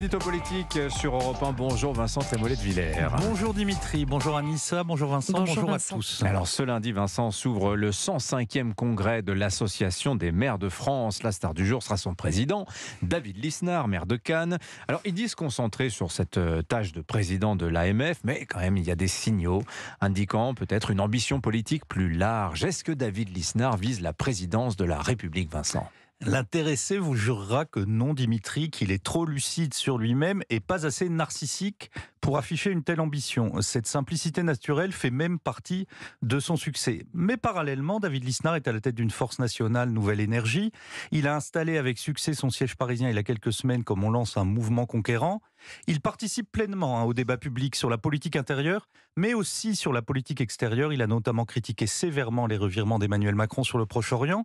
Édito politique sur Europe Bonjour Vincent Témolet de Villers. Bonjour Dimitri, bonjour Anissa, bonjour Vincent, bonjour, à tous. Alors ce lundi, Vincent s'ouvre le 105e congrès de l'Association des maires de France. La star du jour sera son président, David Lisnard, maire de Cannes. Alors ils disent concentrer sur cette euh, tâche de président de l'AMF, mais quand même il y a des signaux indiquant peut-être une ambition politique plus large. Est-ce que David Lisnard vise la présidence de la République, Vincent L'intéressé vous jurera que non, Dimitri, qu'il est trop lucide sur lui-même et pas assez narcissique pour afficher une telle ambition. Cette simplicité naturelle fait même partie de son succès. Mais parallèlement, David Lisnard est à la tête d'une force nationale Nouvelle Énergie. Il a installé avec succès son siège parisien il y a quelques semaines, comme on lance un mouvement conquérant. Il participe pleinement hein, au débat public sur la politique intérieure, mais aussi sur la politique extérieure. Il a notamment critiqué sévèrement les revirements d'Emmanuel Macron sur le Proche-Orient.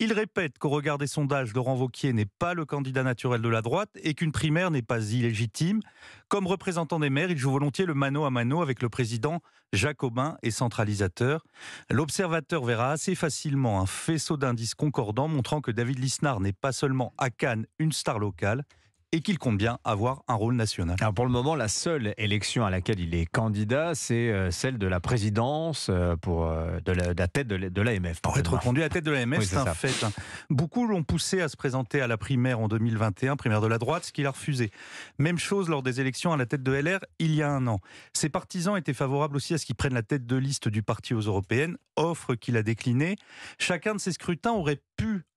Il répète qu'au regard des sondages, Laurent Vauquier n'est pas le candidat naturel de la droite et qu'une primaire n'est pas illégitime. Comme représentant des il joue volontiers le mano à mano avec le président jacobin et centralisateur. L'observateur verra assez facilement un faisceau d'indices concordants montrant que David Lisnard n'est pas seulement à Cannes une star locale, et qu'il compte bien avoir un rôle national. Alors pour le moment, la seule élection à laquelle il est candidat, c'est euh, celle de la présidence euh, pour, euh, de, la, de la tête de l'AMF. Pour être conduit à la tête de l'AMF, M.F. c'est un fait. Hein. Beaucoup l'ont poussé à se présenter à la primaire en 2021, primaire de la droite, ce qu'il a refusé. Même chose lors des élections à la tête de LR il y a un an. Ses partisans étaient favorables aussi à ce qu'il prenne la tête de liste du parti aux européennes, offre qu'il a déclinée. Chacun de ces scrutins aurait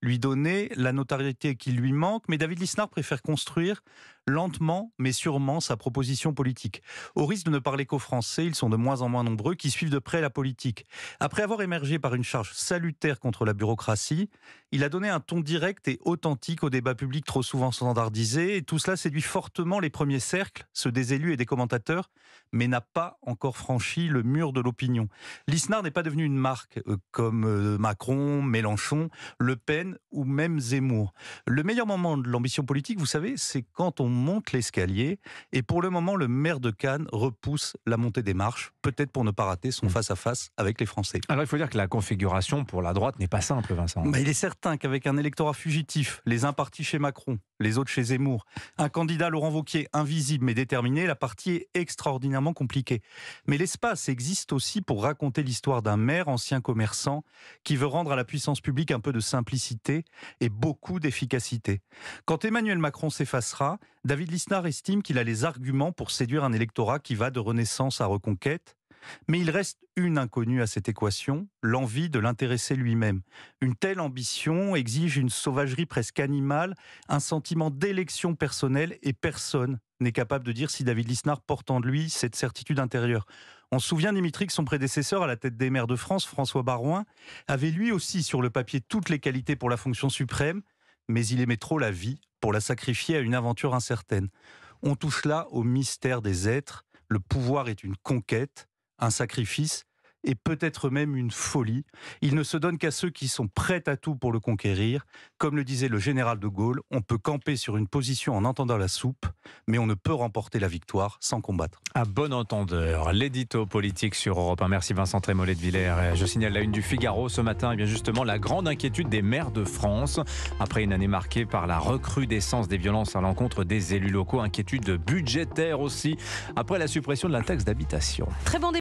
lui donner la notoriété qui lui manque, mais David Lisnard préfère construire lentement mais sûrement sa proposition politique. Au risque de ne parler qu'aux Français, ils sont de moins en moins nombreux qui suivent de près la politique. Après avoir émergé par une charge salutaire contre la bureaucratie, il a donné un ton direct et authentique au débat public trop souvent standardisé, et tout cela séduit fortement les premiers cercles, ceux des élus et des commentateurs, mais n'a pas encore franchi le mur de l'opinion. L'ISNAR n'est pas devenu une marque euh, comme euh, Macron, Mélenchon, Le Pen ou même Zemmour. Le meilleur moment de l'ambition politique, vous savez, c'est quand on monte l'escalier et pour le moment, le maire de Cannes repousse la montée des marches, peut-être pour ne pas rater son mm. face-à-face avec les Français. Alors il faut dire que la configuration pour la droite n'est pas simple, Vincent. Mais il est certain qu'avec un électorat fugitif, les impartis chez Macron, les autres chez Zemmour. Un candidat Laurent Vauquier invisible mais déterminé, la partie est extraordinairement compliquée. Mais l'espace existe aussi pour raconter l'histoire d'un maire, ancien commerçant, qui veut rendre à la puissance publique un peu de simplicité et beaucoup d'efficacité. Quand Emmanuel Macron s'effacera, David Lisnard estime qu'il a les arguments pour séduire un électorat qui va de renaissance à reconquête. Mais il reste une inconnue à cette équation, l'envie de l'intéresser lui-même. Une telle ambition exige une sauvagerie presque animale, un sentiment d'élection personnelle et personne n'est capable de dire si David Lisnard porte en lui cette certitude intérieure. On se souvient, Dimitri, que son prédécesseur à la tête des maires de France, François Barouin, avait lui aussi sur le papier toutes les qualités pour la fonction suprême, mais il aimait trop la vie pour la sacrifier à une aventure incertaine. On touche là au mystère des êtres, le pouvoir est une conquête, un sacrifice et peut-être même une folie. Il ne se donne qu'à ceux qui sont prêts à tout pour le conquérir. Comme le disait le général de Gaulle, on peut camper sur une position en entendant la soupe, mais on ne peut remporter la victoire sans combattre. À bon entendeur, l'édito politique sur Europe Merci Vincent Trémollet de Villers. Je signale la une du Figaro ce matin, et eh bien justement la grande inquiétude des maires de France. Après une année marquée par la recrudescence des violences à l'encontre des élus locaux, inquiétude budgétaire aussi, après la suppression de la taxe d'habitation. Très bon